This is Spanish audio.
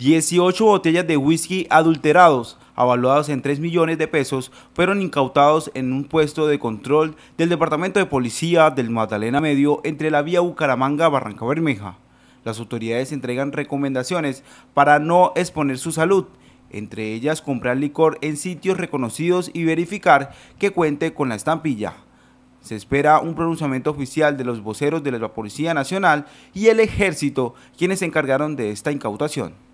18 botellas de whisky adulterados, avaluados en 3 millones de pesos, fueron incautados en un puesto de control del Departamento de Policía del Magdalena Medio entre la vía Bucaramanga-Barranca Bermeja. Las autoridades entregan recomendaciones para no exponer su salud, entre ellas comprar licor en sitios reconocidos y verificar que cuente con la estampilla. Se espera un pronunciamiento oficial de los voceros de la Policía Nacional y el Ejército, quienes se encargaron de esta incautación.